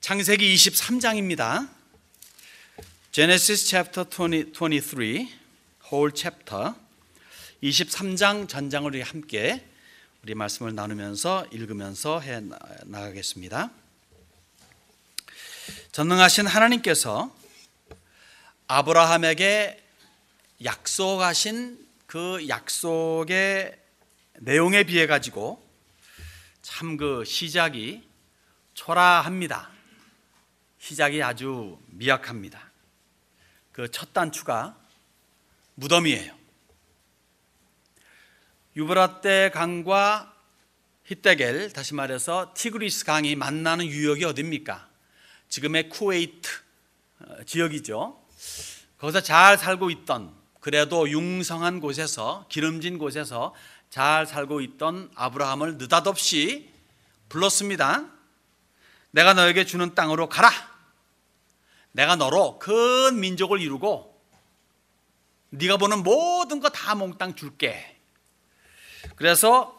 창세기 23장입니다. Genesis chapter 2 3 whole chapter. 23장 전장을 우리 함께 우리 말씀을 나누면서 읽으면서 해 나가겠습니다. 전능하신 하나님께서 아브라함에게 약속하신 그 약속의 내용에 비해 가지고 참 그 시작이 초라합니다. 시작이 아주 미약합니다. 그 첫 단추가 무덤이에요. 유브라테 강과 히데겔 다시 말해서 티그리스 강이 만나는 유역이 어디니까 지금의 쿠웨이트 어, 지역이죠. 거기서 잘 살고 있던 그래도 융성한 곳에서 기름진 곳에서 잘 살고 있던 아브라함을 느닷없이 불렀습니다. 내가 너에게 주는 땅으로 가라. 내가 너로 큰 민족을 이루고 네가 보는 모든 거 다 몽땅 줄게. 그래서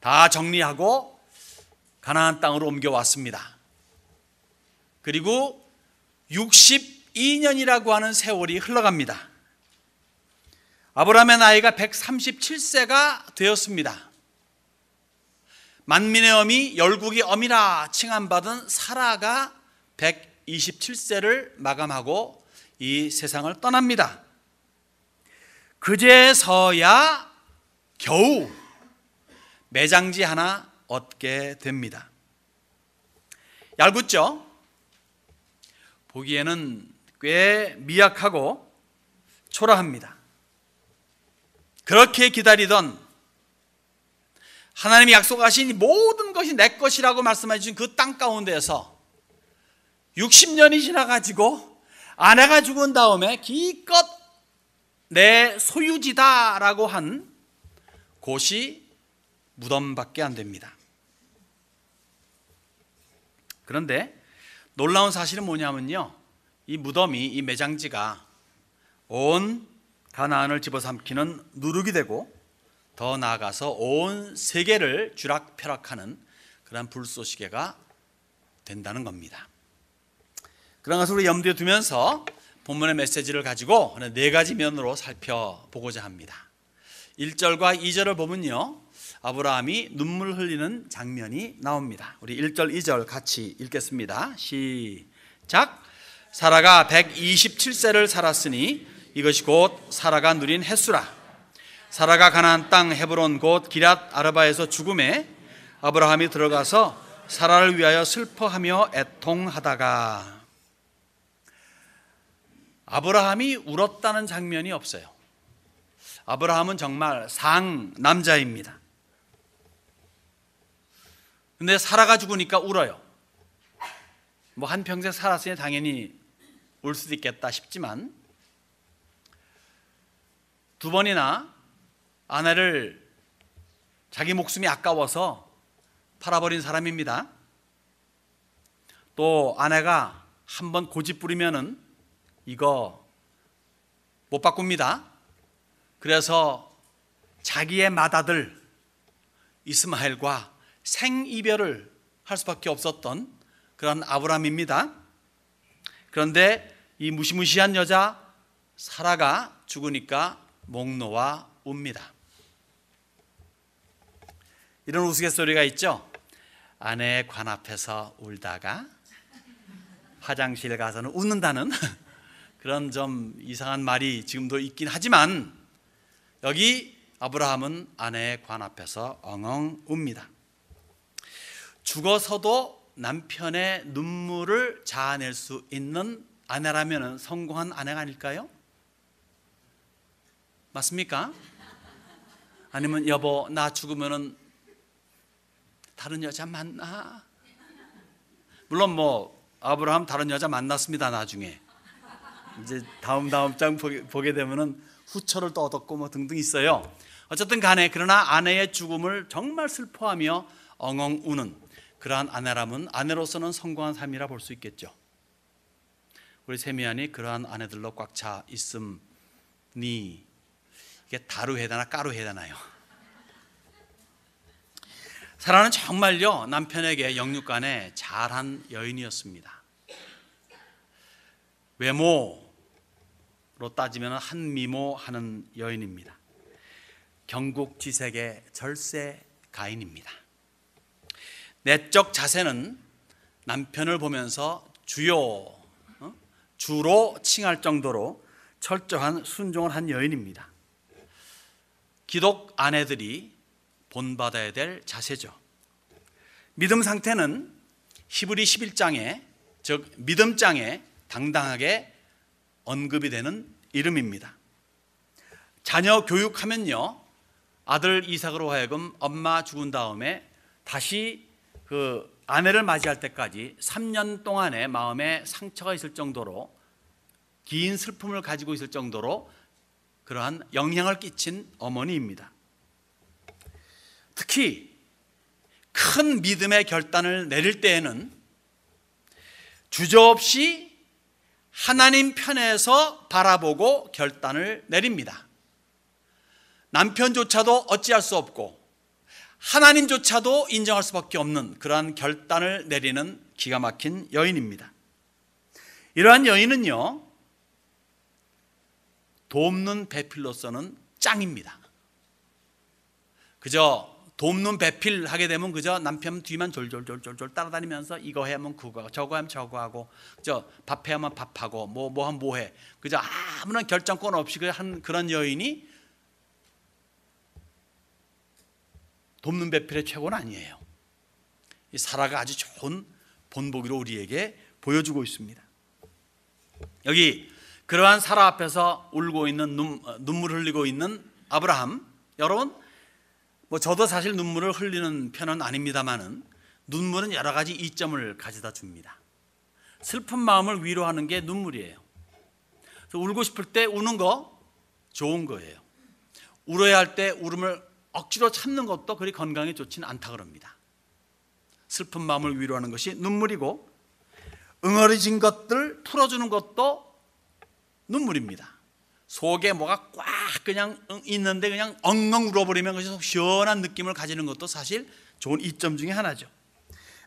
다 정리하고 가나안 땅으로 옮겨왔습니다. 그리고 62년이라고 하는 세월이 흘러갑니다. 아브라함의 나이가 137세가 되었습니다. 만민의 어미 열국의 어미라 칭함받은 사라가 27세를 마감하고 이 세상을 떠납니다. 그제서야 겨우 매장지 하나 얻게 됩니다. 얄궂죠? 보기에는 꽤 미약하고 초라합니다. 그렇게 기다리던 하나님이 약속하신 모든 것이 내 것이라고 말씀해 주신 그땅가운데서 60년이 지나가지고 아내가 죽은 다음에 기껏 내 소유지다라고 한 곳이 무덤밖에 안 됩니다. 그런데 놀라운 사실은 뭐냐면요. 이 무덤이 이 매장지가 온 가나안을 집어삼키는 누룩이 되고 더 나아가서 온 세계를 주락펴락하는 그런 불쏘시개가 된다는 겁니다. 그런 것을 우리 염두에 두면서 본문의 메시지를 가지고 네 가지 면으로 살펴보고자 합니다. 1절과 2절을 보면요. 아브라함이 눈물 흘리는 장면이 나옵니다. 우리 1절, 2절 같이 읽겠습니다. 시작. 사라가 127세를 살았으니 이것이 곧 사라가 누린 햇수라. 사라가 가난안땅 헤브론 곧 기랏 아르바에서 죽음에 아브라함이 들어가서 사라를 위하여 슬퍼하며 애통하다가 아브라함이 울었다는 장면이 없어요. 아브라함은 정말 상 남자입니다. 근데 살아가 죽으니까 울어요. 뭐 한평생 살았으니 당연히 울 수도 있겠다 싶지만 두 번이나 아내를 자기 목숨이 아까워서 팔아버린 사람입니다. 또 아내가 한 번 고집 부리면은 이거 못 바꿉니다. 그래서 자기의 맏아들 이스마엘과 생이별을 할 수밖에 없었던 그런 아브라함입니다. 그런데 이 무시무시한 여자 사라가 죽으니까 목 놓아 웁니다. 이런 우스갯소리가 있죠. 아내의 관 앞에서 울다가 화장실 가서는 웃는다는 그런 좀 이상한 말이 지금도 있긴 하지만 여기 아브라함은 아내의 관 앞에서 엉엉 웁니다. 죽어서도 남편의 눈물을 자아낼 수 있는 아내라면 성공한 아내가 아닐까요? 맞습니까? 아니면 여보 나 죽으면은 다른 여자 만나. 물론 뭐 아브라함 다른 여자 만났습니다 나중에. 이제 다음 다음 장 보게 되면은 후처를 또 얻었고 뭐 등등 있어요. 어쨌든 간에 그러나 아내의 죽음을 정말 슬퍼하며 엉엉 우는 그러한 아내라면 아내로서는 성공한 삶이라 볼 수 있겠죠. 우리 세미안이 그러한 아내들로 꽉 차 있음니 이게 다루해야 나 까루해야 나요 사라는 정말요 남편에게 영육간에 잘한 여인이었습니다. 외모, 로 따지면 한미모 하는 여인입니다. 경국지색의 절세 가인입니다. 내적 자세는 남편을 보면서 주요 어? 주로 칭할 정도로 철저한 순종을 한 여인입니다. 기독 아내들이 본받아야 될 자세죠. 믿음 상태는 히브리 11장에 즉 믿음장에 당당하게 언급이 되는 이름입니다. 자녀 교육하면요. 아들 이삭으로 하여금 엄마 죽은 다음에 다시 그 아내를 맞이할 때까지 3년 동안의 마음에 상처가 있을 정도로 긴 슬픔을 가지고 있을 정도로 그러한 영향을 끼친 어머니입니다. 특히 큰 믿음의 결단을 내릴 때에는 주저없이 하나님 편에서 바라보고 결단을 내립니다. 남편조차도 어찌할 수 없고 하나님조차도 인정할 수밖에 없는 그러한 결단을 내리는 기가 막힌 여인입니다. 이러한 여인은요, 돕는 배필로서는 짱입니다. 그저 돕는 배필 하게 되면 그저 남편 뒤만 졸졸졸졸 졸 따라다니면서 이거 해면 그거 저거 하면 저거 하고 그저 밥 해야만 밥하고 뭐뭐 뭐 하면 뭐해 그저 아무런 결정권 없이 그한 그런 여인이 돕는 배필의 최고는 아니에요. 이 사라가 아주 좋은 본보기로 우리에게 보여주고 있습니다. 여기 그러한 사라 앞에서 울고 있는 눈, 어, 눈물 흘리고 있는 아브라함 여러분 뭐 저도 사실 눈물을 흘리는 편은 아닙니다만은 눈물은 여러 가지 이점을 가져다 줍니다. 슬픈 마음을 위로하는 게 눈물이에요. 울고 싶을 때 우는 거 좋은 거예요. 울어야 할 때 울음을 억지로 참는 것도 그리 건강에 좋지는 않다 그럽니다. 슬픈 마음을 위로하는 것이 눈물이고 응어리진 것들 풀어주는 것도 눈물입니다. 속에 뭐가 꽉 그냥 있는데 그냥 엉엉 울어버리면 그래서 시원한 느낌을 가지는 것도 사실 좋은 이점 중에 하나죠.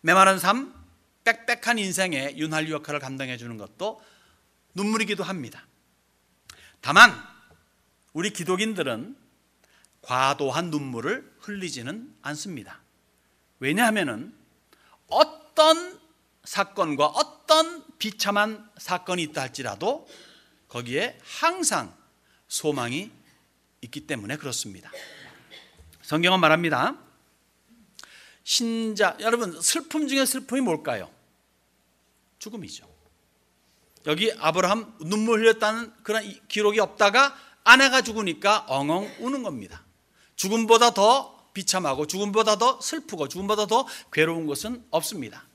메마른 삶, 빽빽한 인생에 윤활유 역할을 감당해 주는 것도 눈물이기도 합니다. 다만 우리 기독인들은 과도한 눈물을 흘리지는 않습니다. 왜냐하면은 어떤 사건과 어떤 비참한 사건이 있다 할지라도 거기에 항상 소망이 있기 때문에 그렇습니다. 성경은 말합니다. 신자 여러분 슬픔 중에 슬픔이 뭘까요? 죽음이죠. 여기 아브라함 눈물 흘렸다는 그런 기록이 없다가 아내가 죽으니까 엉엉 우는 겁니다. 죽음보다 더 비참하고 죽음보다 더 슬프고 죽음보다 더 괴로운 것은 없습니다.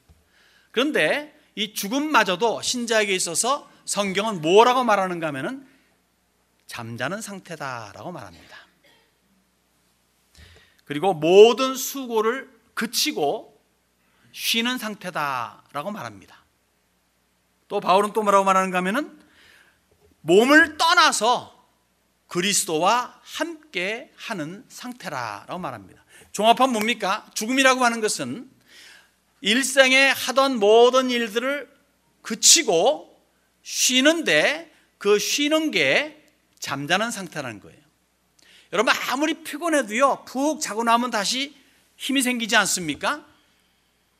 그런데 이 죽음마저도 신자에게 있어서 성경은 뭐라고 말하는가 하면은 잠자는 상태다라고 말합니다. 그리고 모든 수고를 그치고 쉬는 상태다라고 말합니다. 또 바울은 또 뭐라고 말하는가 하면은 몸을 떠나서 그리스도와 함께 하는 상태라라고 말합니다. 종합하 뭡니까? 죽음이라고 하는 것은 일생에 하던 모든 일들을 그치고 쉬는데 그 쉬는 게 잠자는 상태라는 거예요. 여러분 아무리 피곤해도요. 푹 자고 나면 다시 힘이 생기지 않습니까?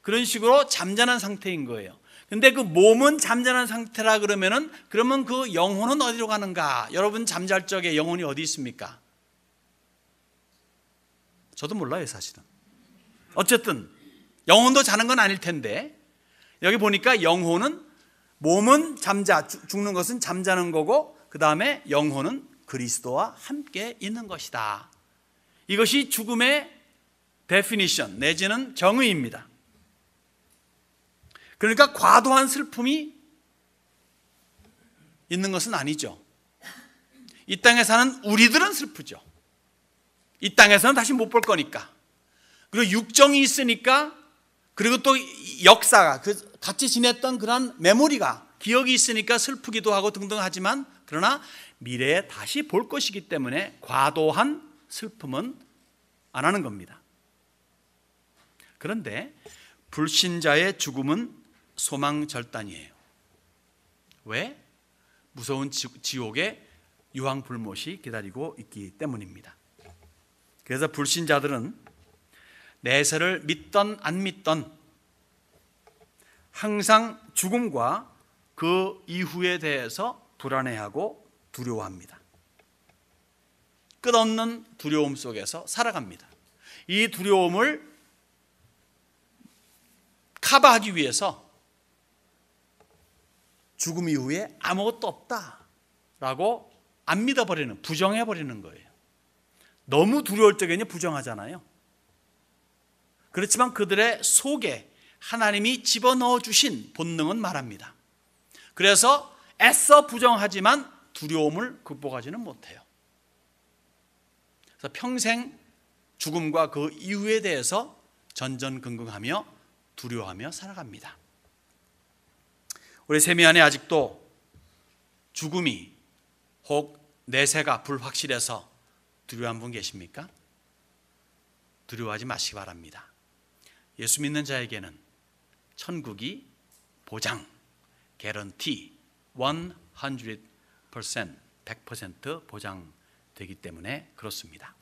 그런 식으로 잠자는 상태인 거예요. 근데 그 몸은 잠자는 상태라 그러면은 그러면 그 영혼은 어디로 가는가? 여러분 잠잘 적에 영혼이 어디 있습니까? 저도 몰라요, 사실은. 어쨌든 영혼도 자는 건 아닐 텐데 여기 보니까 영혼은 몸은 잠자 죽는 것은 잠자는 거고 그 다음에 영혼은 그리스도와 함께 있는 것이다. 이것이 죽음의 데피니션 내지는 정의입니다. 그러니까 과도한 슬픔이 있는 것은 아니죠. 이 땅에 사는 우리들은 슬프죠. 이 땅에서는 다시 못 볼 거니까. 그리고 육정이 있으니까 그리고 또 역사가 그 같이 지냈던 그런 메모리가 기억이 있으니까 슬프기도 하고 등등 하지만 그러나 미래에 다시 볼 것이기 때문에 과도한 슬픔은 안 하는 겁니다. 그런데 불신자의 죽음은 소망 절단이에요. 왜? 무서운 지옥의 유황불못이 기다리고 있기 때문입니다. 그래서 불신자들은 내세를 믿던 안 믿던 항상 죽음과 그 이후에 대해서 불안해하고 두려워합니다. 끝없는 두려움 속에서 살아갑니다. 이 두려움을 커버하기 위해서 죽음 이후에 아무것도 없다라고 안 믿어버리는, 부정해버리는 거예요. 너무 두려울 적에는 부정하잖아요. 그렇지만 그들의 속에 하나님이 집어넣어 주신 본능은 말합니다. 그래서 애써 부정하지만 두려움을 극복하지는 못해요. 그래서 평생 죽음과 그 이후에 대해서 전전긍긍하며 두려워하며 살아갑니다. 우리 세미 안에 아직도 죽음이 혹 내세가 불확실해서 두려워한 분 계십니까? 두려워하지 마시기 바랍니다. 예수 믿는 자에게는 천국이 보장, 개런티, 100% 100% 보장되기 때문에 그렇습니다.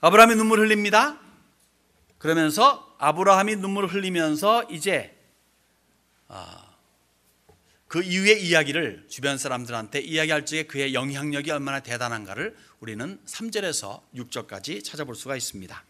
아브라함이 눈물 흘립니다. 그러면서 아브라함이 눈물 흘리면서 이제 아, 그 이후의 이야기를 주변 사람들한테 이야기할 적에 그의 영향력이 얼마나 대단한가를 우리는 3절에서 6절까지 찾아볼 수가 있습니다.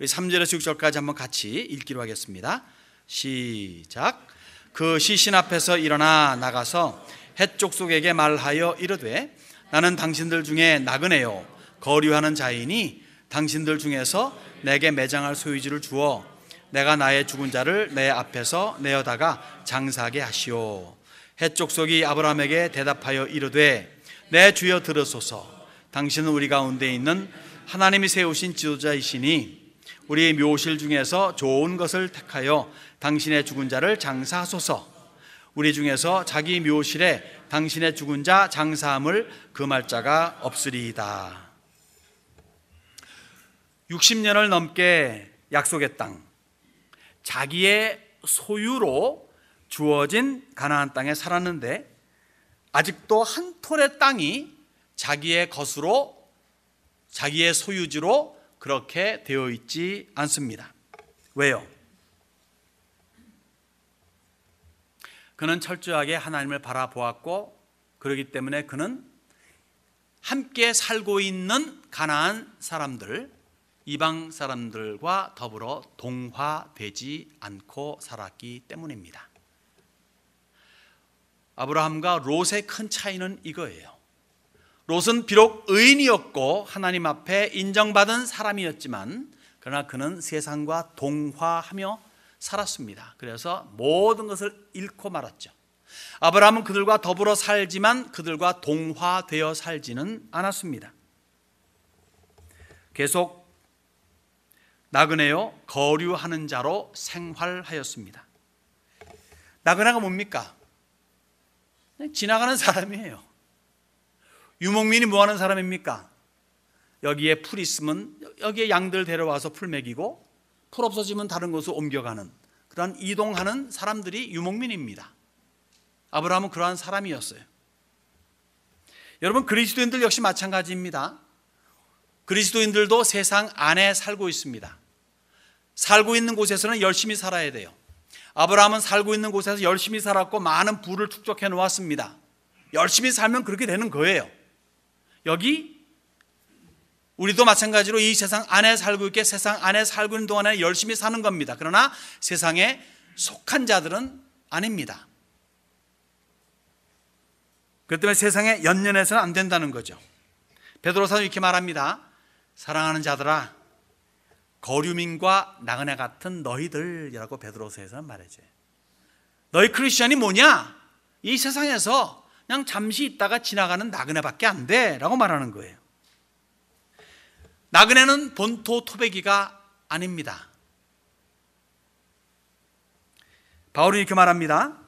우리 3절에서 6절까지 한번 같이 읽기로 하겠습니다. 시작. 그 시신 앞에서 일어나 나가서 해쪽속에게 말하여 이르되 나는 당신들 중에 나그네요 거류하는 자이니 당신들 중에서 내게 매장할 소유지를 주어 내가 나의 죽은 자를 내 앞에서 내어다가 장사하게 하시오 해쪽속이 아브라함에게 대답하여 이르되 내 주여 들으소서 당신은 우리 가운데 있는 하나님이 세우신 지도자이시니 우리 의 묘실 중에서 좋은 것을 택하여 당신의 죽은 자를 장사하소서. 우리 중에서 자기 묘실에 당신의 죽은 자 장사함을 금할 자가 없으리이다. 60년을 넘게 약속의 땅, 자기의 소유로 주어진 가나안 땅에 살았는데 아직도 한 톨의 땅이 자기의 것으로 자기의 소유지로 그렇게 되어 있지 않습니다. 왜요? 그는 철저하게 하나님을 바라보았고 그러기 때문에 그는 함께 살고 있는 가나안 사람들, 이방 사람들과 더불어 동화되지 않고 살았기 때문입니다. 아브라함과 롯의 큰 차이는 이거예요. 롯은 비록 의인이었고 하나님 앞에 인정받은 사람이었지만 그러나 그는 세상과 동화하며 살았습니다. 그래서 모든 것을 잃고 말았죠. 아브라함은 그들과 더불어 살지만 그들과 동화되어 살지는 않았습니다. 계속 나그네요 거류하는 자로 생활하였습니다. 나그네가 뭡니까? 지나가는 사람이에요. 유목민이 뭐 하는 사람입니까? 여기에 풀 있으면 여기에 양들 데려와서 풀 먹이고 풀 없어지면 다른 곳으로 옮겨가는 그러 이동하는 사람들이 유목민입니다. 아브라함은 그러한 사람이었어요. 여러분 그리스도인들 역시 마찬가지입니다. 그리스도인들도 세상 안에 살고 있습니다. 살고 있는 곳에서는 열심히 살아야 돼요. 아브라함은 살고 있는 곳에서 열심히 살았고 많은 부를 축적해 놓았습니다. 열심히 살면 그렇게 되는 거예요. 여기 우리도 마찬가지로 이 세상 안에 살고 있게 세상 안에 살고 있는 동안에 열심히 사는 겁니다. 그러나 세상에 속한 자들은 아닙니다. 그 때문에 세상에 연연해서는 안 된다는 거죠. 베드로사도 이렇게 말합니다. 사랑하는 자들아, 거류민과 나그네 같은 너희들이라고 베드로서에서는 말해지 너희 크리스천이 뭐냐? 이 세상에서 그냥 잠시 있다가 지나가는 나그네밖에 안 돼. 라고 말하는 거예요. 나그네는 본토 토베기가 아닙니다. 바울은 이렇게 말합니다.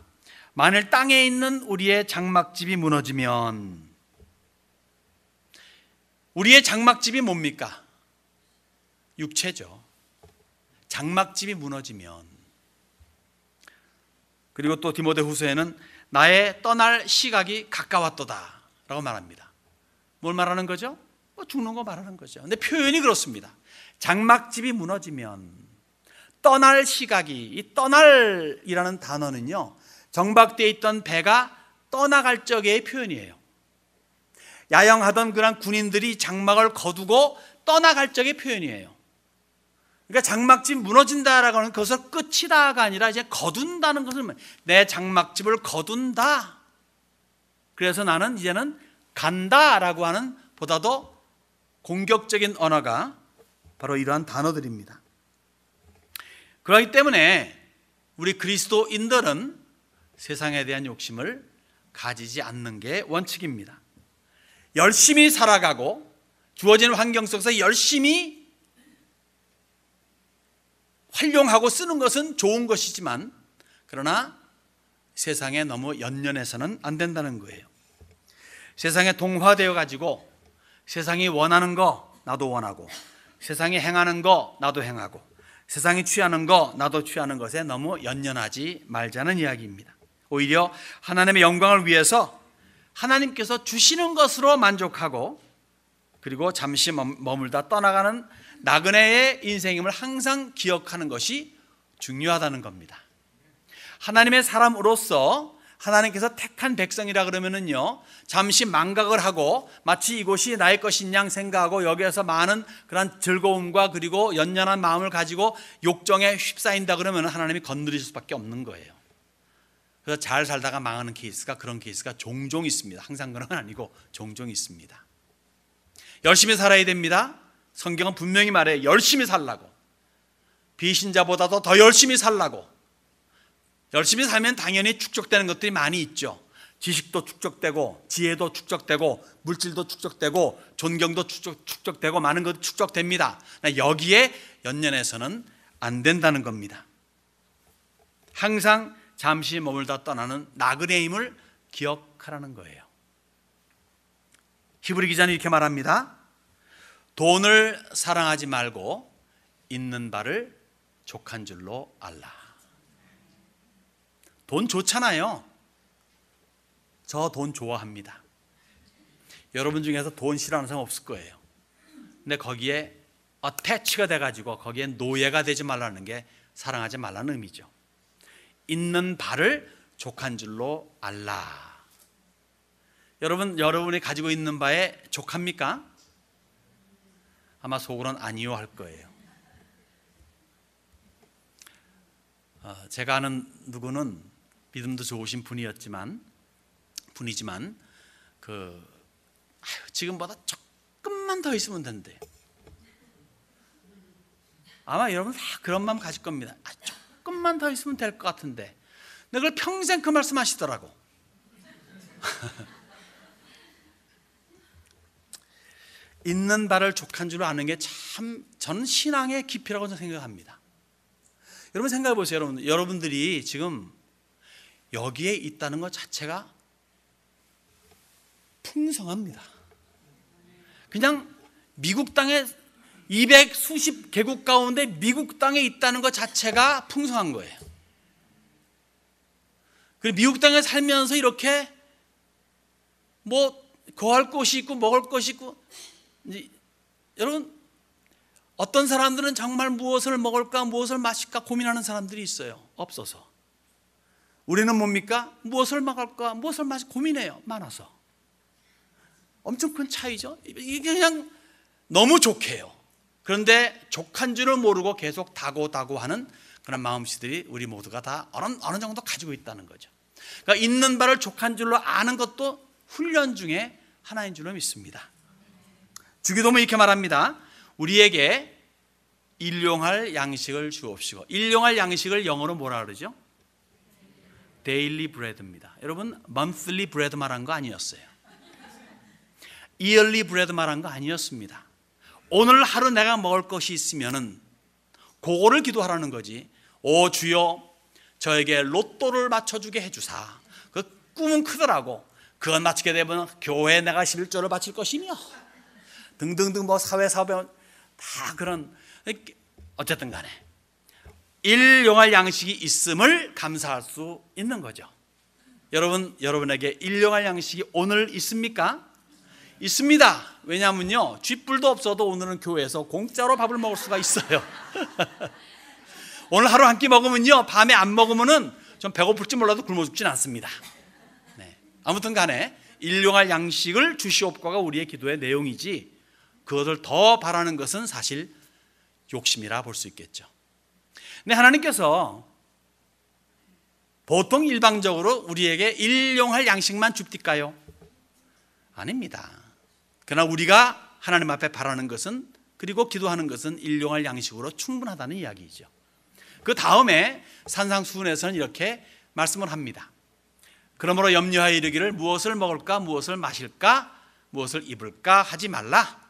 만일 땅에 있는 우리의 장막집이 무너지면 우리의 장막집이 뭡니까? 육체죠. 장막집이 무너지면 그리고 또 디모데 후서에는 나의 떠날 시각이 가까웠도다. 라고 말합니다. 뭘 말하는 거죠? 뭐 죽는 거 말하는 거죠. 근데 표현이 그렇습니다. 장막집이 무너지면 떠날 시각이, 이 떠날이라는 단어는요, 정박되어 있던 배가 떠나갈 적의 표현이에요. 야영하던 그런 군인들이 장막을 거두고 떠나갈 적의 표현이에요. 그러니까 장막집 무너진다라고 하는 것은 끝이다가 아니라 이제 거둔다는 것을 내 장막집을 거둔다. 그래서 나는 이제는 간다라고 하는 보다도 공격적인 언어가 바로 이러한 단어들입니다. 그러기 때문에 우리 그리스도인들은 세상에 대한 욕심을 가지지 않는 게 원칙입니다. 열심히 살아가고 주어진 환경 속에서 열심히 활용하고 쓰는 것은 좋은 것이지만 그러나 세상에 너무 연연해서는 안 된다는 거예요. 세상에 동화되어 가지고 세상이 원하는 거 나도 원하고 세상이 행하는 거 나도 행하고 세상이 취하는 거 나도 취하는 것에 너무 연연하지 말자는 이야기입니다. 오히려 하나님의 영광을 위해서 하나님께서 주시는 것으로 만족하고 그리고 잠시 머물다 떠나가는 나그네의 인생임을 항상 기억하는 것이 중요하다는 겁니다. 하나님의 사람으로서 하나님께서 택한 백성이라 그러면은요 잠시 망각을 하고 마치 이곳이 나의 것인 양 생각하고 여기에서 많은 그런 즐거움과 그리고 연연한 마음을 가지고 욕정에 휩싸인다 그러면 하나님이 건드리실 수밖에 없는 거예요. 그래서 잘 살다가 망하는 케이스가 그런 케이스가 종종 있습니다. 항상 그런 건 아니고 종종 있습니다. 열심히 살아야 됩니다. 성경은 분명히 말해 열심히 살라고. 비신자보다도 더 열심히 살라고. 열심히 살면 당연히 축적되는 것들이 많이 있죠. 지식도 축적되고 지혜도 축적되고 물질도 축적되고 존경도 축적, 되고 많은 것이 축적됩니다. 여기에 연연해서는 안 된다는 겁니다. 항상 잠시 머물다 떠나는 나그네임을 기억하라는 거예요. 히브리 기자는 이렇게 말합니다. 돈을 사랑하지 말고 있는 바를 족한 줄로 알라. 돈 좋잖아요. 저 돈 좋아합니다. 여러분 중에서 돈 싫어하는 사람 없을 거예요. 근데 거기에 어태치가 돼가지고 거기에 노예가 되지 말라는 게 사랑하지 말라는 의미죠. 있는 바를 족한 줄로 알라. 여러분, 여러분이 가지고 있는 바에 족합니까? 아마 속으론 아니요 할 거예요. 어, 제가 아는 누구는 믿음도 좋으신 분이었지만 분이지만 그 아유, 지금보다 조금만 더 있으면 된대. 아마 여러분 다 그런 마음 가질 겁니다. 아, 조금만 더 있으면 될것 같은데. 근데 평생 그 말씀 하시더라고. 있는 바를 족한 줄 아는 게 참 저는 신앙의 깊이라고 생각합니다. 여러분 생각해 보세요, 여러분. 여러분들이 지금 여기에 있다는 것 자체가 풍성합니다. 그냥 미국 땅에 200 수십 개국 가운데 미국 땅에 있다는 것 자체가 풍성한 거예요. 그리고 미국 땅에 살면서 이렇게 뭐 거할 곳이 있고 먹을 것이 있고 이제 여러분 어떤 사람들은 정말 무엇을 먹을까 무엇을 마실까 고민하는 사람들이 있어요. 없어서. 우리는 뭡니까? 무엇을 먹을까 무엇을 마실까 고민해요. 많아서. 엄청 큰 차이죠. 이게 그냥 너무 족해요. 그런데 족한 줄을 모르고 계속 다고 다고 하는 그런 마음씨들이 우리 모두가 다 어느, 어느 정도 가지고 있다는 거죠. 그러니까 있는 바를 족한 줄로 아는 것도 훈련 중에 하나인 줄로 믿습니다. 주기도문 이렇게 말합니다. 우리에게 일용할 양식을 주옵시고 일용할 양식을 영어로 뭐라 그러죠? 데일리 브레드입니다. 여러분 monthly bread 말한 거 아니었어요. yearly bread 말한 거 아니었습니다. 오늘 하루 내가 먹을 것이 있으면은 그거를 기도하라는 거지. 오 주여 저에게 로또를 맞춰주게 해주사. 그 꿈은 크더라고. 그건 맞추게 되면 교회 내가 11조를 바칠 것이며 등등등 뭐사회사변다 그런 어쨌든 간에 일용할 양식이 있음을 감사할 수 있는 거죠. 여러분 여러분에게 일용할 양식이 오늘 있습니까? 있습니다. 왜냐면요 쥐뿔도 없어도 오늘은 교회에서 공짜로 밥을 먹을 수가 있어요. 오늘 하루 한 끼 먹으면요 밤에 안 먹으면은 좀 배고플지 몰라도 굶어 죽진 않습니다. 네. 아무튼 간에 일용할 양식을 주시옵과가 우리의 기도의 내용이지 그것을 더 바라는 것은 사실 욕심이라 볼 수 있겠죠. 근데 하나님께서 보통 일방적으로 우리에게 일용할 양식만 줍디까요? 아닙니다. 그러나 우리가 하나님 앞에 바라는 것은 그리고 기도하는 것은 일용할 양식으로 충분하다는 이야기이죠. 그 다음에 산상수훈에서는 이렇게 말씀을 합니다. 그러므로 염려하여 이르기를 무엇을 먹을까 무엇을 마실까 무엇을 입을까 하지 말라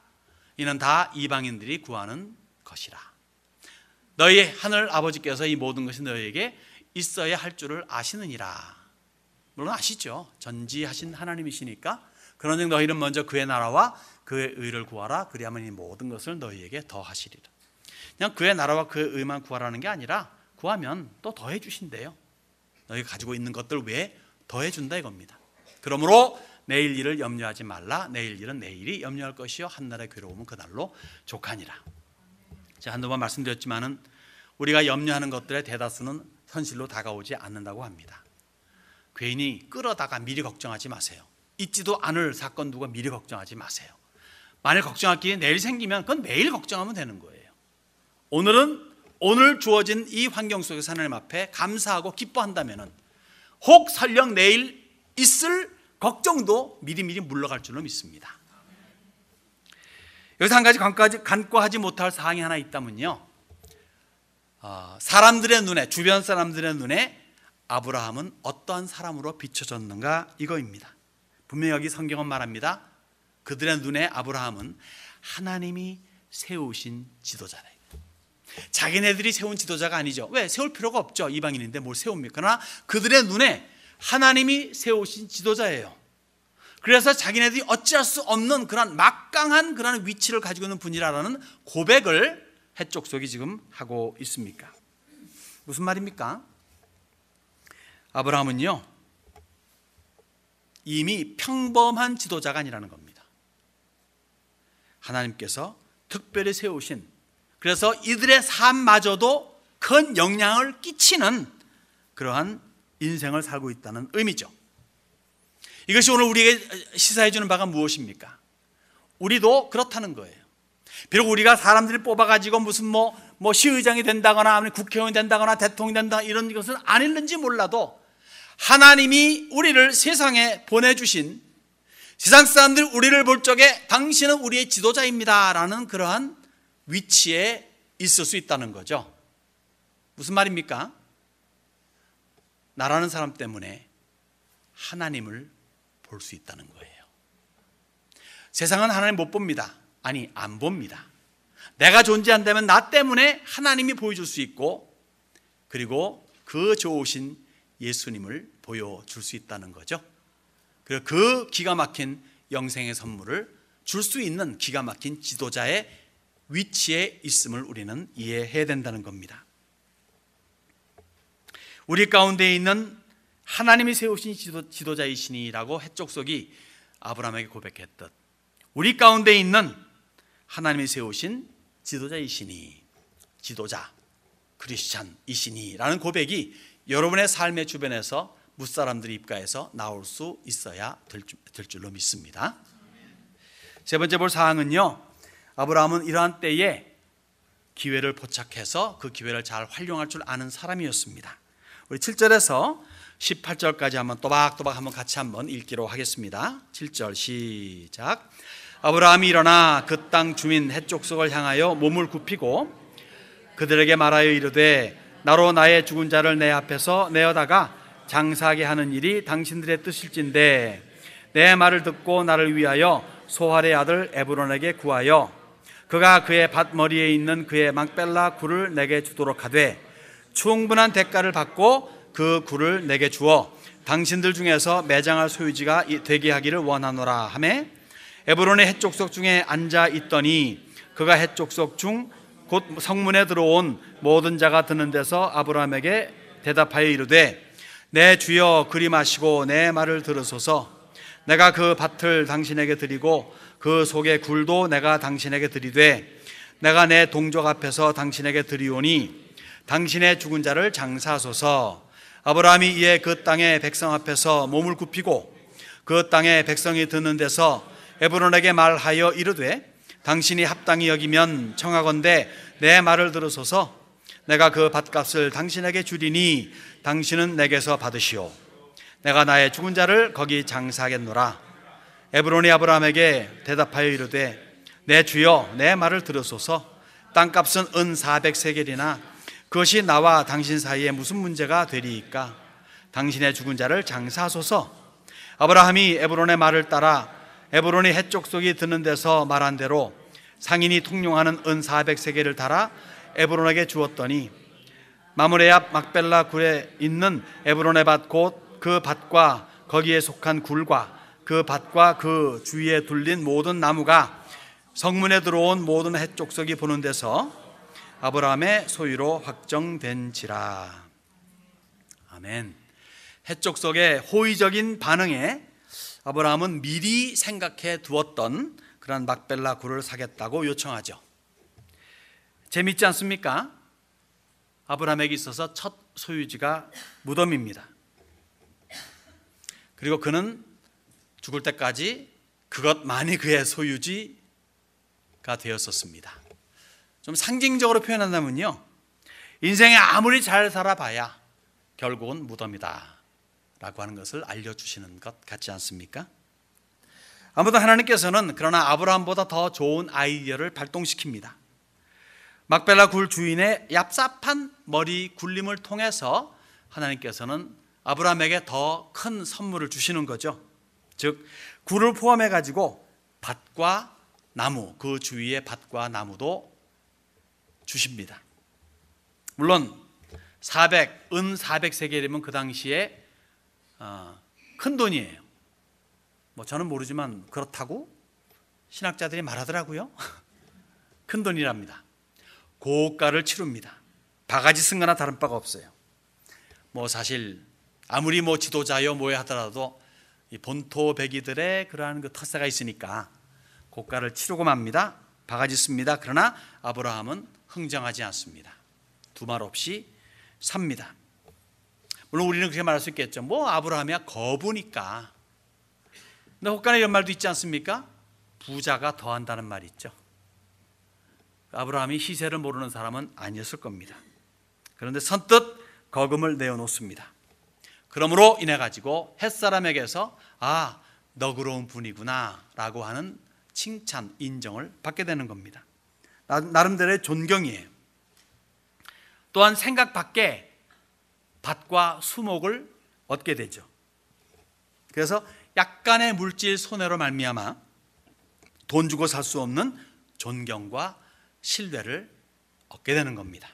이는 다 이방인들이 구하는 것이라. 너희 하늘 아버지께서 이 모든 것이 너희에게 있어야 할 줄을 아시느니라. 물론 아시죠. 전지하신 하나님이시니까. 그런즉 너희는 먼저 그의 나라와 그의 의를 구하라. 그리하면 이 모든 것을 너희에게 더하시리라. 그냥 그의 나라와 그의 의만 구하라는 게 아니라 구하면 또 더해 주신대요. 너희 가지고 있는 것들 외에 더해 준다 이겁니다. 그러므로 내일 일을 염려하지 말라 내일 일은 내일이 염려할 것이요 한 날의 괴로움은 그날로 족하니라. 제가 한두번 말씀드렸지만은 우리가 염려하는 것들의 대다수는 현실로 다가오지 않는다고 합니다. 괜히 끌어다가 미리 걱정하지 마세요. 잊지도 않을 사건 누가 미리 걱정하지 마세요. 만일 걱정할 길이 내일 생기면 그건 매일 걱정하면 되는 거예요. 오늘은 오늘 주어진 이 환경 속에서 하나님 앞에 감사하고 기뻐한다면은 혹 설령 내일 있을 걱정도 미리미리 물러갈 줄로 믿습니다. 여기서 한 가지 관과지 관과하지 못할 사항이 하나 있다면요. 어, 사람들의 눈에, 주변 사람들의 눈에 아브라함은 어떠한 사람으로 비춰졌는가 이거입니다. 분명히 여기 성경은 말합니다. 그들의 눈에 아브라함은 하나님이 세우신 지도자래. 자기네들이 세운 지도자가 아니죠. 왜? 세울 필요가 없죠. 이방인인데 뭘 세웁니까? 그러나 그들의 눈에 하나님이 세우신 지도자예요. 그래서 자기네들이 어찌할 수 없는 그런 막강한 그런 위치를 가지고 있는 분이라는 고백을 해쪽 속이 지금 하고 있습니까? 무슨 말입니까? 아브라함은요 이미 평범한 지도자가 아니라는 겁니다. 하나님께서 특별히 세우신 그래서 이들의 삶마저도 큰 영향을 끼치는 그러한 인생을 살고 있다는 의미죠. 이것이 오늘 우리에게 시사해 주는 바가 무엇입니까? 우리도 그렇다는 거예요. 비록 우리가 사람들이 뽑아가지고 무슨 뭐, 뭐 시의장이 된다거나 아니면 국회의원이 된다거나 대통령이 된다 이런 것은 아닐는지 몰라도 하나님이 우리를 세상에 보내주신 세상 사람들이 우리를 볼 적에 당신은 우리의 지도자입니다. 라는 그러한 위치에 있을 수 있다는 거죠. 무슨 말입니까? 나라는 사람 때문에 하나님을 볼 수 있다는 거예요. 세상은 하나님 못 봅니다. 아니, 안 봅니다. 내가 존재한다면 나 때문에 하나님이 보여줄 수 있고, 그리고 그 좋으신 예수님을 보여줄 수 있다는 거죠. 그리고 그 기가 막힌 영생의 선물을 줄 수 있는 기가 막힌 지도자의 위치에 있음을 우리는 이해해야 된다는 겁니다. 우리 가운데 있는 하나님이 세우신 지도, 자이시니라고 해쪽속이 아브라함에게 고백했듯 우리 가운데 있는 하나님이 세우신 지도자이시니 지도자 크리스찬이시니라는 고백이 여러분의 삶의 주변에서 무사람들이 입가에서 나올 수 있어야 될, 될 줄로 믿습니다. 세 번째 볼 사항은요. 아브라함은 이러한 때에 기회를 포착해서 그 기회를 잘 활용할 줄 아는 사람이었습니다. 우리 7절에서 18절까지 한번 또박또박 한번 같이 한번 읽기로 하겠습니다. 7절 시작. 아브라함이 일어나 그 땅 주민 해족속을 향하여 몸을 굽히고 그들에게 말하여 이르되 나로 나의 죽은 자를 내 앞에서 내어다가 장사하게 하는 일이 당신들의 뜻일진데 내 말을 듣고 나를 위하여 소활의 아들 에브론에게 구하여 그가 그의 밭머리에 있는 그의 막벨라 굴을 내게 주도록 하되 충분한 대가를 받고 그 굴을 내게 주어 당신들 중에서 매장할 소유지가 되게 하기를 원하노라 하매 에브론의 해족속 중에 앉아 있더니 그가 해족속 중 곧 성문에 들어온 모든 자가 드는 데서 아브라함에게 대답하여 이르되 내 네, 주여 그리 마시고 내 말을 들으소서 내가 그 밭을 당신에게 드리고 그 속의 굴도 내가 당신에게 드리되 내가 내 동족 앞에서 당신에게 드리오니 당신의 죽은 자를 장사하소서. 아브라함이 이에 그 땅의 백성 앞에서 몸을 굽히고 그 땅의 백성이 듣는 데서 에브론에게 말하여 이르되 당신이 합당히 여기면 청하건대 내 말을 들으소서 내가 그 밭값을 당신에게 주리니 당신은 내게서 받으시오 내가 나의 죽은 자를 거기 장사하겠노라 에브론이 아브라함에게 대답하여 이르되 내 주여 내 말을 들으소서 땅값은 은 400세겔이나 그것이 나와 당신 사이에 무슨 문제가 되리이까? 당신의 죽은 자를 장사하소서. 아브라함이 에브론의 말을 따라 에브론의 해쪽 속이 드는 데서 말한 대로 상인이 통용하는 은 400세계를 달아 에브론에게 주었더니 마므레 앞 막벨라 굴에 있는 에브론의 밭 곧 그 밭과 거기에 속한 굴과 그 밭과 그 주위에 둘린 모든 나무가 성문에 들어온 모든 해쪽석이 보는 데서 아브라함의 소유로 확정된지라. 아멘. 해쪽 속의 호의적인 반응에 아브라함은 미리 생각해 두었던 그런 막벨라 굴을 사겠다고 요청하죠. 재밌지 않습니까? 아브라함에게 있어서 첫 소유지가 무덤입니다. 그리고 그는 죽을 때까지 그것 많이 그의 소유지가 되었었습니다. 좀 상징적으로 표현한다면요. 인생에 아무리 잘 살아봐야 결국은 무덤이다. 라고 하는 것을 알려주시는 것 같지 않습니까? 아무튼 하나님께서는 그러나 아브라함보다 더 좋은 아이디어를 발동시킵니다. 막벨라 굴 주인의 얍삽한 머리 굴림을 통해서 하나님께서는 아브라함에게 더 큰 선물을 주시는 거죠. 즉 굴을 포함해 가지고 밭과 나무 그 주위의 밭과 나무도 주십니다. 물론 400, 은4 0 0세계이면그 당시에 어, 큰 돈이에요. 뭐 저는 모르지만 그렇다고 신학자들이 말하더라고요. 큰 돈이랍니다. 고가를 치릅니다. 바가지 쓴 거나 다른 바가 없어요. 뭐 사실 아무리 뭐 지도자여 뭐야 하더라도 이 본토 백이들의 그러한 그 터세가 있으니까 고가를 치르고 맙니다. 바가지 씁니다. 그러나 아브라함은 흥정하지 않습니다. 두 말 없이 삽니다. 물론 우리는 그렇게 말할 수 있겠죠. 뭐 아브라함이야 거부니까. 근데 혹간에 이런 말도 있지 않습니까? 부자가 더한다는 말 있죠. 아브라함이 시세를 모르는 사람은 아니었을 겁니다. 그런데 선뜻 거금을 내어놓습니다. 그러므로 인해 가지고 햇사람에게서 아 너그러운 분이구나라고 하는 칭찬 인정을 받게 되는 겁니다. 나름대로의 존경이에요. 또한 생각 밖에 밭과 수목을 얻게 되죠. 그래서 약간의 물질 손해로 말미암아 돈 주고 살 수 없는 존경과 신뢰를 얻게 되는 겁니다.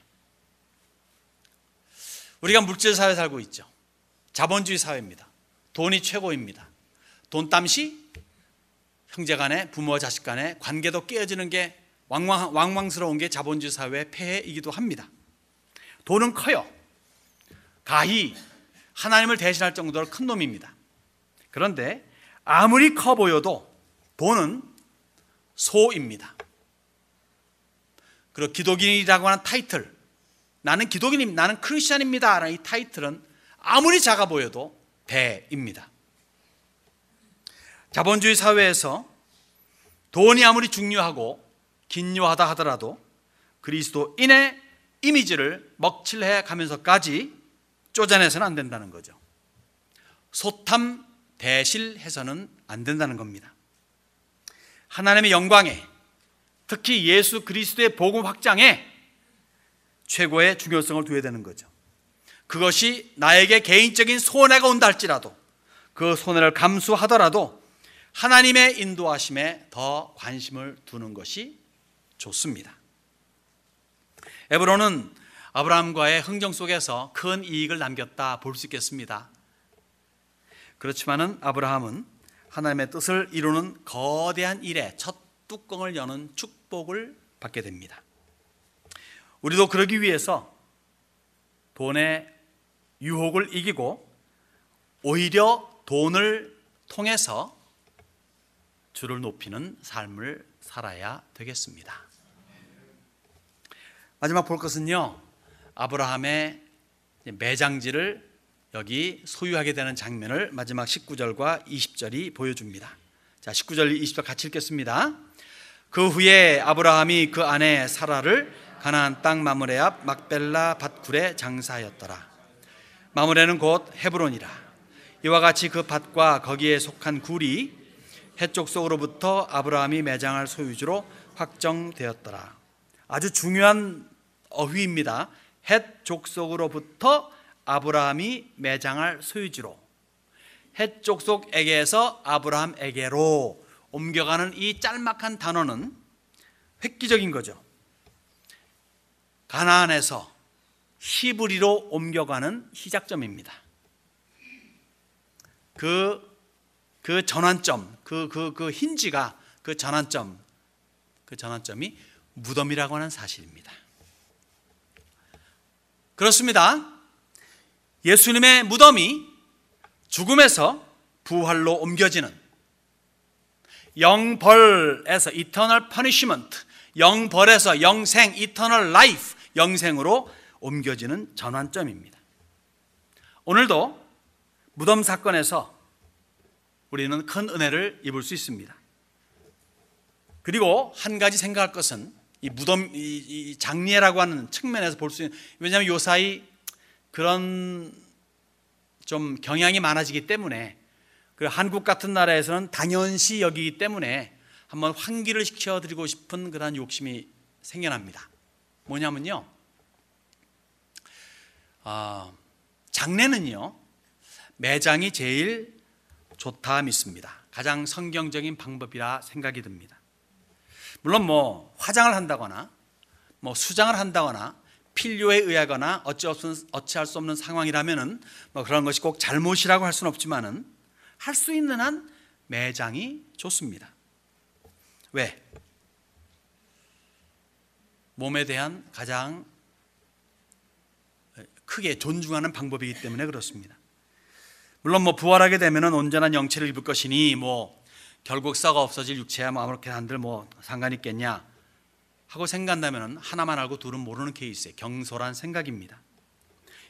우리가 물질 사회 살고 있죠. 자본주의 사회입니다. 돈이 최고입니다. 돈 땀 시 형제 간에 부모와 자식 간에 관계도 깨어지는 게 왕왕, 왕왕스러운 게 자본주의 사회의 폐해이기도 합니다. 돈은 커요. 가히 하나님을 대신할 정도로 큰 놈입니다. 그런데 아무리 커 보여도 돈은 소입니다. 그리고 기독인이라고 하는 타이틀, 나는 기독인입니다. 나는 크리스천입니다. 라는 이 타이틀은 아무리 작아 보여도 배입니다. 자본주의 사회에서 돈이 아무리 중요하고 긴요하다 하더라도 그리스도인의 이미지를 먹칠해 가면서까지 쪼잔해서는 안 된다는 거죠. 소탐 대실해서는 안 된다는 겁니다. 하나님의 영광에 특히 예수 그리스도의 복음 확장에 최고의 중요성을 두어야 되는 거죠. 그것이 나에게 개인적인 손해가 온다 할지라도 그 손해를 감수하더라도 하나님의 인도하심에 더 관심을 두는 것이 좋습니다. 에브론은 아브라함과의 흥정 속에서 큰 이익을 남겼다 볼 수 있겠습니다. 그렇지만은 아브라함은 하나님의 뜻을 이루는 거대한 일에 첫 뚜껑을 여는 축복을 받게 됩니다. 우리도 그러기 위해서 돈의 유혹을 이기고 오히려 돈을 통해서 주를 높이는 삶을 살아야 되겠습니다. 마지막 볼 것은요. 아브라함의 매장지를 여기 소유하게 되는 장면을 마지막 19절과 20절이 보여줍니다. 자, 19절, 20절 같이 읽겠습니다. 그 후에 아브라함이 그 아내 사라를 가나안 땅 마므레 앞 막벨라 밭굴에 장사하였더라. 마므레는 곧 헤브론이라. 이와 같이 그 밭과 거기에 속한 굴이 해쪽 속으로부터 아브라함이 매장할 소유주로 확정되었더라. 아주 중요한 어휘입니다. 헷 족속으로부터 아브라함이 매장할 소유지로 헷 족속에게서 아브라함에게로 옮겨가는 이 짤막한 단어는 획기적인 거죠. 가나안에서 히브리로 옮겨가는 시작점입니다. 그, 그 전환점, 그, 그, 그 힌지가 그 전환점, 그 전환점이 무덤이라고 하는 사실입니다. 그렇습니다. 예수님의 무덤이 죽음에서 부활로 옮겨지는 영벌에서 이터널 퍼니시먼트, 영벌에서 영생, 이터널 라이프, 영생으로 옮겨지는 전환점입니다. 오늘도 무덤 사건에서 우리는 큰 은혜를 입을 수 있습니다. 그리고 한 가지 생각할 것은 이 무덤 이, 이 장례라고 하는 측면에서 볼 수 있는 왜냐하면 요사이 그런 좀 경향이 많아지기 때문에 그 한국 같은 나라에서는 당연시 여기기 때문에 한번 환기를 시켜드리고 싶은 그러한 욕심이 생겨납니다. 뭐냐면요, 어, 장례는요 매장이 제일 좋다 믿습니다. 가장 성경적인 방법이라 생각이 듭니다. 물론 뭐 화장을 한다거나 뭐 수장을 한다거나 필요에 의하거나 어찌 없은 어찌할 수 없는 상황이라면은 뭐 그런 것이 꼭 잘못이라고 할 수는 없지만은 할 수 있는 한 매장이 좋습니다. 왜? 몸에 대한 가장 크게 존중하는 방법이기 때문에 그렇습니다. 물론 뭐 부활하게 되면은 온전한 영체를 입을 것이니 뭐 결국 썩어 없어질 육체야 뭐 아무렇게나 한들 뭐 상관 있겠냐 하고 생각한다면 하나만 알고 둘은 모르는 케이스의 경솔한 생각입니다.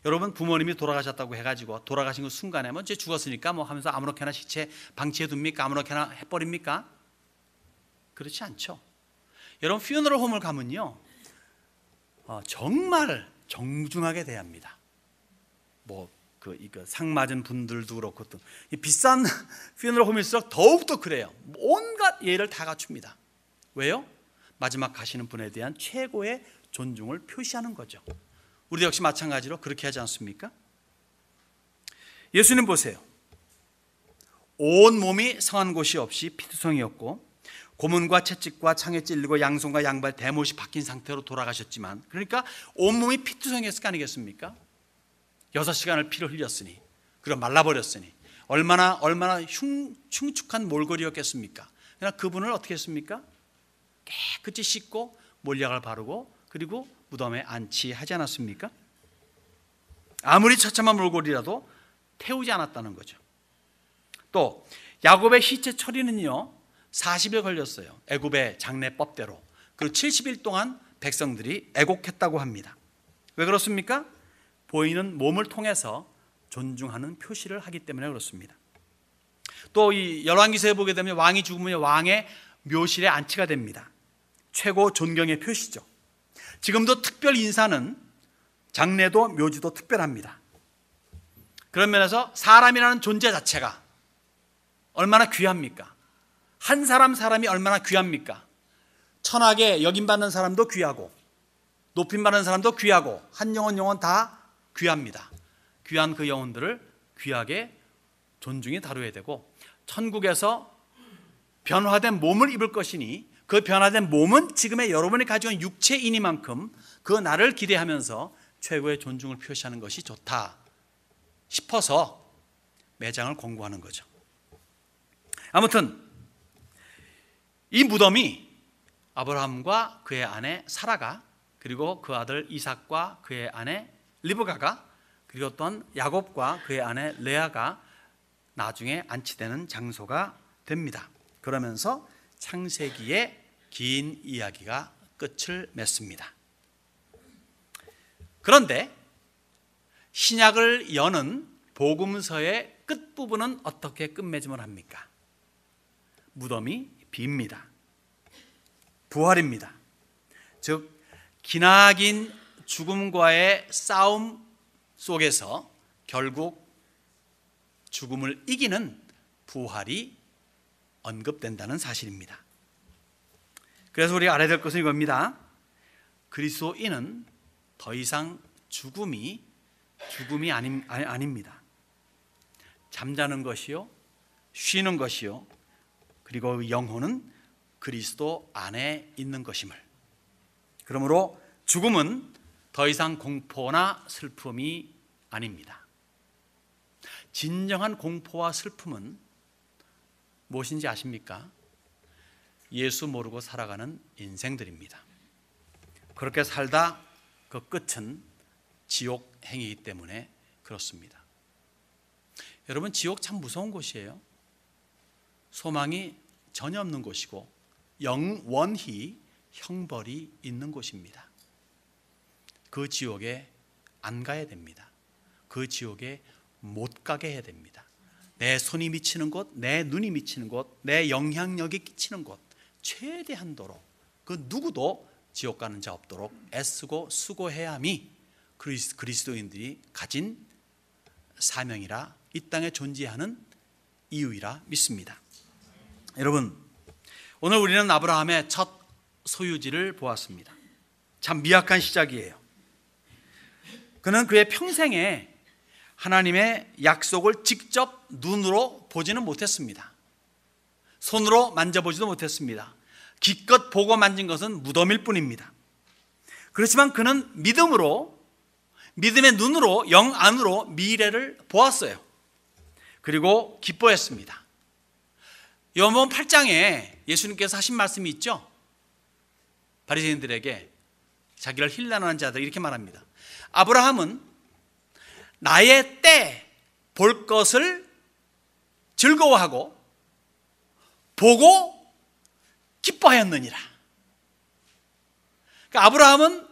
여러분 부모님이 돌아가셨다고 해가지고 돌아가신 그 순간에 먼저 뭐 죽었으니까 뭐 하면서 아무렇게나 시체 방치해 둡니까? 아무렇게나 해버립니까? 그렇지 않죠. 여러분 퓨너럴 홈을 가면요 어, 정말 정중하게 대합니다. 뭐 그, 그, 상 맞은 분들도 그렇고 또 비싼 퓨너럴 홈일수록 더욱더 그래요. 온갖 예를 다 갖춥니다. 왜요? 마지막 가시는 분에 대한 최고의 존중을 표시하는 거죠. 우리 역시 마찬가지로 그렇게 하지 않습니까? 예수님 보세요. 온 몸이 성한 곳이 없이 피투성이었고 고문과 채찍과 창에 찔리고 양손과 양발 대못이 박힌 상태로 돌아가셨지만 그러니까 온 몸이 피투성이었을 거 아니겠습니까? 여섯 시간을 피를 흘렸으니 그리고 말라버렸으니 얼마나 얼마나 흉, 흉측한 몰골이었겠습니까? 그러나 그분을 어떻게 했습니까? 깨끗이 씻고 몰약을 바르고 그리고 무덤에 안치하지 않았습니까? 아무리 처참한 몰골이라도 태우지 않았다는 거죠. 또 야곱의 시체 처리는요 40일 걸렸어요. 애굽의 장례법대로. 그리고 70일 동안 백성들이 애곡했다고 합니다. 왜 그렇습니까? 보이는 몸을 통해서 존중하는 표시를 하기 때문에 그렇습니다. 또 이 열왕기서에 보게 되면 왕이 죽으면 왕의 묘실에 안치가 됩니다. 최고 존경의 표시죠. 지금도 특별 인사는 장례도 묘지도 특별합니다. 그런 면에서 사람이라는 존재 자체가 얼마나 귀합니까? 한 사람 사람이 얼마나 귀합니까? 천하게 여김받는 사람도 귀하고 높임받는 사람도 귀하고 한 영혼 영혼 다 귀합니다. 귀한 그 영혼들을 귀하게 존중히 다뤄야 되고 천국에서 변화된 몸을 입을 것이니 그 변화된 몸은 지금의 여러분이 가지고 있는 육체이니만큼 그 나를 기대하면서 최고의 존중을 표시하는 것이 좋다 싶어서 매장을 공고하는 거죠. 아무튼 이 무덤이 아브라함과 그의 아내 사라가 그리고 그 아들 이삭과 그의 아내 리브가가 그리고 또한 야곱과 그의 아내 레아가 나중에 안치되는 장소가 됩니다. 그러면서 창세기의 긴 이야기가 끝을 맺습니다. 그런데 신약을 여는 복음서의 끝부분은 어떻게 끝맺음을 합니까? 무덤이 빕니다. 부활입니다. 즉 기나긴 죽음과의 싸움 속에서 결국 죽음을 이기는 부활이 언급된다는 사실입니다. 그래서 우리가 알아야 될 것은 이겁니다. 그리스도인은 더 이상 죽음이 죽음이 아니, 아니, 아닙니다. 잠자는 것이요, 쉬는 것이요, 그리고 영혼은 그리스도 안에 있는 것임을. 그러므로 죽음은 더 이상 공포나 슬픔이 아닙니다. 진정한 공포와 슬픔은 무엇인지 아십니까? 예수 모르고 살아가는 인생들입니다. 그렇게 살다 그 끝은 지옥 행위이기 때문에 그렇습니다. 여러분, 지옥 참 무서운 곳이에요. 소망이 전혀 없는 곳이고, 영원히 형벌이 있는 곳입니다. 그 지옥에 안 가야 됩니다. 그 지옥에 못 가게 해야 됩니다. 내 손이 미치는 곳, 내 눈이 미치는 곳, 내 영향력이 끼치는 곳, 최대한도로 그 누구도 지옥 가는 자 없도록 애쓰고 수고해야 함이 그리스도인들이 가진 사명이라 이 땅에 존재하는 이유이라 믿습니다. 여러분, 오늘 우리는 아브라함의 첫 소유지를 보았습니다. 참 미약한 시작이에요. 그는 그의 평생에 하나님의 약속을 직접 눈으로 보지는 못했습니다. 손으로 만져보지도 못했습니다. 기껏 보고 만진 것은 무덤일 뿐입니다. 그렇지만 그는 믿음으로, 믿음의 눈으로, 영 안으로 미래를 보았어요. 그리고 기뻐했습니다. 요한복음 8장에 예수님께서 하신 말씀이 있죠. 바리새인들에게 자기를 힐난하는 자들 이렇게 말합니다. 아브라함은 나의 때 볼 것을 즐거워하고 보고 기뻐하였느니라. 그러니까 아브라함은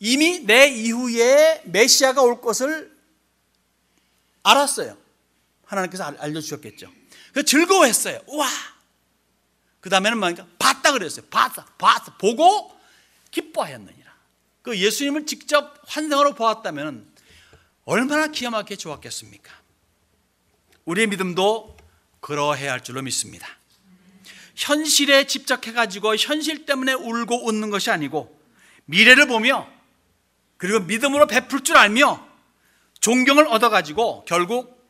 이미 내 이후에 메시아가 올 것을 알았어요. 하나님께서 알려주셨겠죠. 그 즐거워했어요. 우와! 그 다음에는 막 봤다 그랬어요. 봤다, 봤다, 보고 기뻐하였느냐. 그 예수님을 직접 환상으로 보았다면 얼마나 기가 막히게 좋았겠습니까? 우리의 믿음도 그러해야 할 줄로 믿습니다. 현실에 집착해가지고 현실 때문에 울고 웃는 것이 아니고 미래를 보며 그리고 믿음으로 베풀 줄 알며 존경을 얻어가지고 결국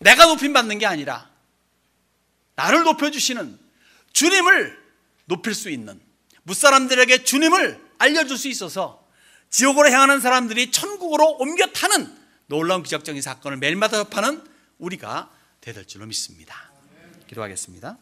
내가 높임받는 게 아니라 나를 높여주시는 주님을 높일 수 있는 무사람들에게 주님을 알려줄 수 있어서 지옥으로 향하는 사람들이 천국으로 옮겨 타는 놀라운 기적적인 사건을 매일마다 접하는 우리가 되될 줄로 믿습니다. 기도하겠습니다.